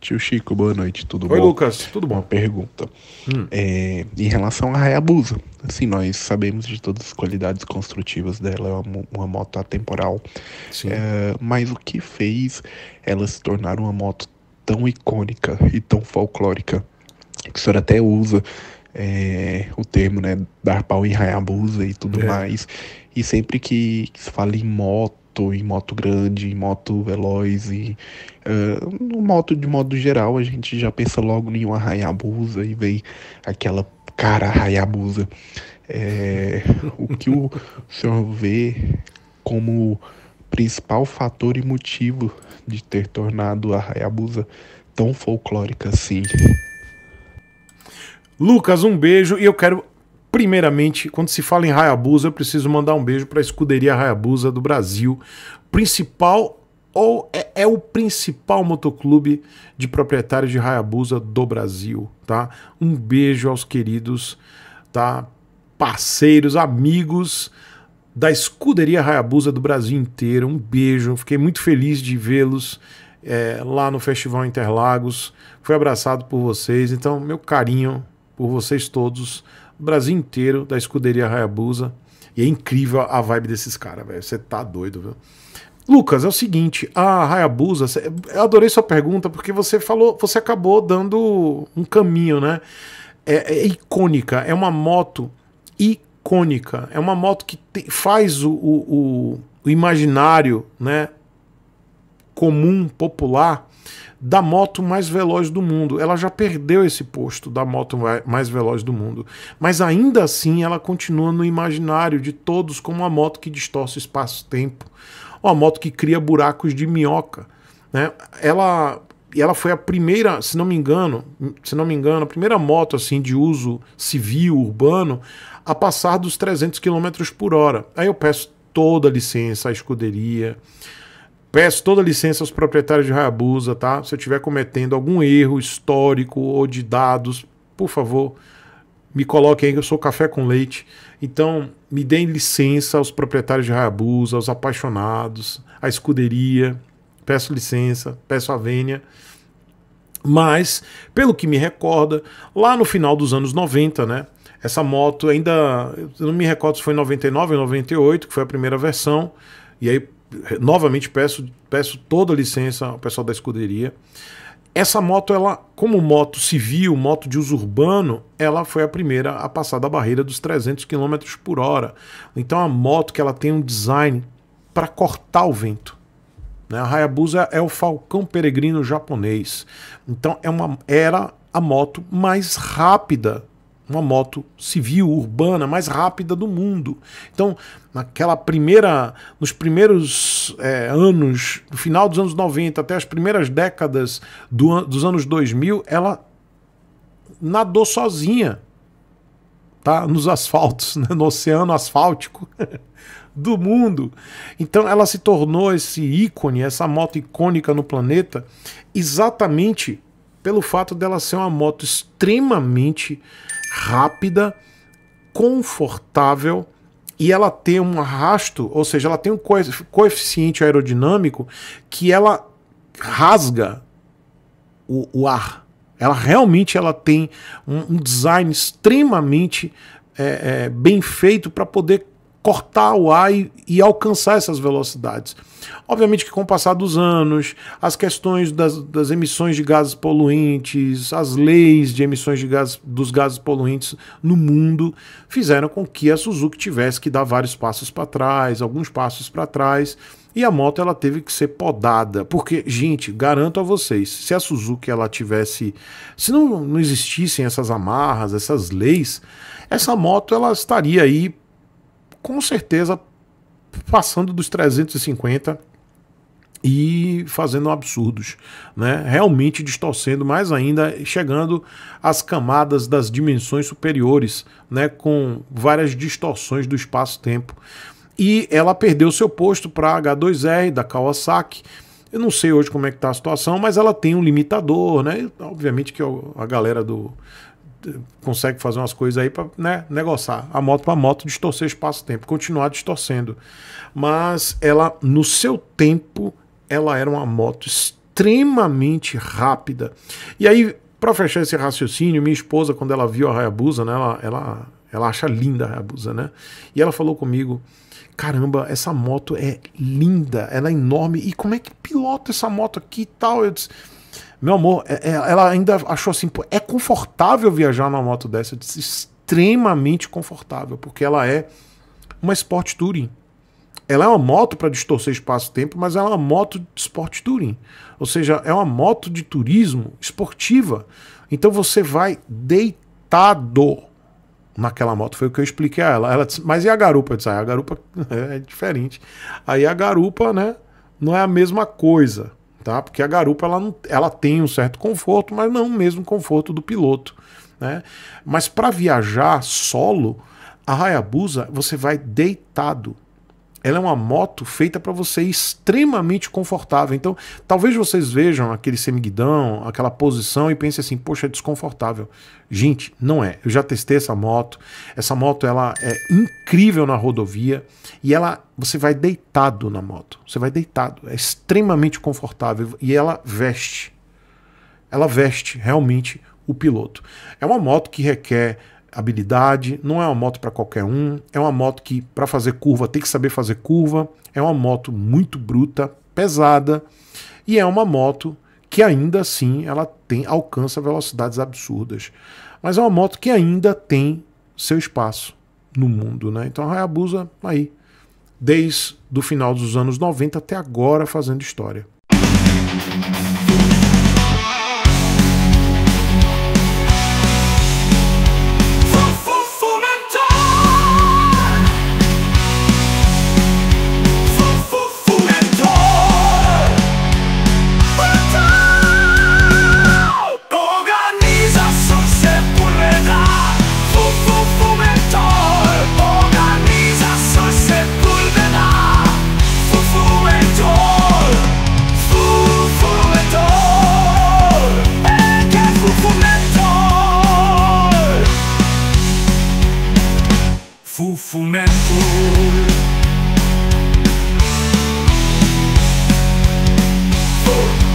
Tio Chico, boa noite, tudo Oi, bom? Oi, Lucas, tudo bom? Uma pergunta. Hum. É, em relação à Hayabusa, assim, nós sabemos de todas as qualidades construtivas dela, é uma, uma moto atemporal. É, mas o que fez ela se tornar uma moto tão icônica e tão folclórica? A senhora até usa é, o termo, né, dar pau em Hayabusa e tudo é. mais. E sempre que, que se fala em moto, moto, em moto grande, em moto veloz e uh, eh, no moto de modo geral a gente já pensa logo em uma Hayabusa e vem aquela cara Hayabusa. É, o que o senhor vê como principal fator e motivo de ter tornado a Hayabusa tão folclórica assim? Lucas, um beijo e eu quero Primeiramente, quando se fala em Hayabusa, eu preciso mandar um beijo para a escuderia Hayabusa do Brasil, principal ou é, é, o principal motoclube de proprietários de Hayabusa do Brasil, tá? Um beijo aos queridos, tá? Parceiros, amigos da escuderia Hayabusa do Brasil inteiro. Um beijo. Fiquei muito feliz de vê-los é, lá no Festival Interlagos. Fui abraçado por vocês. Então, meu carinho por vocês todos, o Brasil inteiro, da escuderia Hayabusa. E é incrível a vibe desses caras, velho. Você tá doido, viu? Lucas, é o seguinte, a Hayabusa, eu adorei sua pergunta porque você falou, você acabou dando um caminho, né? É, é icônica, é uma moto icônica, é uma moto que te, faz o, o, o, imaginário, né? Comum, popular, da moto mais veloz do mundo. Ela já perdeu esse posto da moto mais veloz do mundo, mas ainda assim ela continua no imaginário de todos como a moto que distorce espaço-tempo, uma moto que cria buracos de minhoca, né? Ela ela foi a primeira, se não me engano, se não me engano, a primeira moto assim de uso civil urbano a passar dos 300 km por hora. Aí eu peço toda a licença à escuderia, Peço toda licença aos proprietários de Hayabusa, tá? Se eu estiver cometendo algum erro histórico ou de dados, por favor, me coloquem aí, eu sou café com leite. Então, me deem licença aos proprietários de Hayabusa, aos apaixonados, à escuderia. Peço licença, peço a vênia. Mas, pelo que me recorda, lá no final dos anos 90, né? Essa moto ainda, eu não me recordo se foi em 99 ou 98, que foi a primeira versão. E aí novamente peço, peço toda a licença ao pessoal da escuderia. Essa moto, ela, como moto civil, moto de uso urbano, ela foi a primeira a passar da barreira dos 300 km por hora. Então, a moto que ela tem um design para cortar o vento. Né? A Hayabusa é o falcão peregrino japonês. Então, é uma, era a moto mais rápida uma moto civil urbana mais rápida do mundo. Então, naquela primeira, nos primeiros é, anos, no final dos anos 90 até as primeiras décadas do, dos anos 2000, ela nadou sozinha, tá? Nos asfaltos, né? no oceano asfáltico do mundo. Então, ela se tornou esse ícone, essa moto icônica no planeta, exatamente pelo fato dela ser uma moto extremamente rápida, confortável e ela tem um arrasto, ou seja, ela tem um coeficiente aerodinâmico que ela rasga o, o ar. Ela realmente ela tem um, um design extremamente é, é, bem feito para poder cortar o ar e, e, alcançar essas velocidades. Obviamente que com o passar dos anos, as questões das, das emissões de gases poluentes, as leis de emissões de gases dos gases poluentes no mundo fizeram com que a Suzuki tivesse que dar vários passos para trás, alguns passos para trás, e a moto ela teve que ser podada, porque gente, garanto a vocês, se a Suzuki ela tivesse, se não, não existissem essas amarras, essas leis, essa moto ela estaria aí com certeza passando dos 350 e fazendo absurdos, né? Realmente distorcendo mais ainda, chegando às camadas das dimensões superiores, né, com várias distorções do espaço-tempo. E ela perdeu seu posto para H2R da Kawasaki. Eu não sei hoje como é que está a situação, mas ela tem um limitador, né? Obviamente que a galera do consegue fazer umas coisas aí para né, negociar a moto para moto, distorcer espaço-tempo, continuar distorcendo. Mas ela, no seu tempo, ela era uma moto extremamente rápida. E aí, para fechar esse raciocínio, minha esposa, quando ela viu a Hayabusa, né, ela, ela, ela acha linda a Hayabusa, né? E ela falou comigo, caramba, essa moto é linda, ela é enorme, e como é que pilota essa moto aqui e tal? Eu disse meu amor, é, é, ela ainda achou assim, pô, é confortável viajar numa moto dessa. Eu disse, extremamente confortável, porque ela é uma Sport Touring. Ela é uma moto para distorcer espaço-tempo, mas ela é uma moto de Sport Touring. Ou seja, é uma moto de turismo esportiva. Então você vai deitado naquela moto. Foi o que eu expliquei a ela. ela disse, mas e a garupa? Eu disse, ah, a garupa é diferente. Aí a garupa, né, não é a mesma coisa tá? Porque a garupa ela, não, ela tem um certo conforto, mas não o mesmo conforto do piloto, né? Mas para viajar solo, a Hayabusa você vai deitado ela é uma moto feita para você extremamente confortável. Então, talvez vocês vejam aquele semiguidão, aquela posição e pensem assim: "Poxa, é desconfortável". Gente, não é. Eu já testei essa moto. Essa moto ela é incrível na rodovia e ela você vai deitado na moto. Você vai deitado, é extremamente confortável e ela veste. Ela veste realmente o piloto. É uma moto que requer habilidade, não é uma moto para qualquer um, é uma moto que para fazer curva tem que saber fazer curva, é uma moto muito bruta, pesada e é uma moto que ainda assim ela tem alcança velocidades absurdas, mas é uma moto que ainda tem seu espaço no mundo, né? Então a Hayabusa tá aí desde do final dos anos 90 até agora fazendo história. Fufumento Fufumento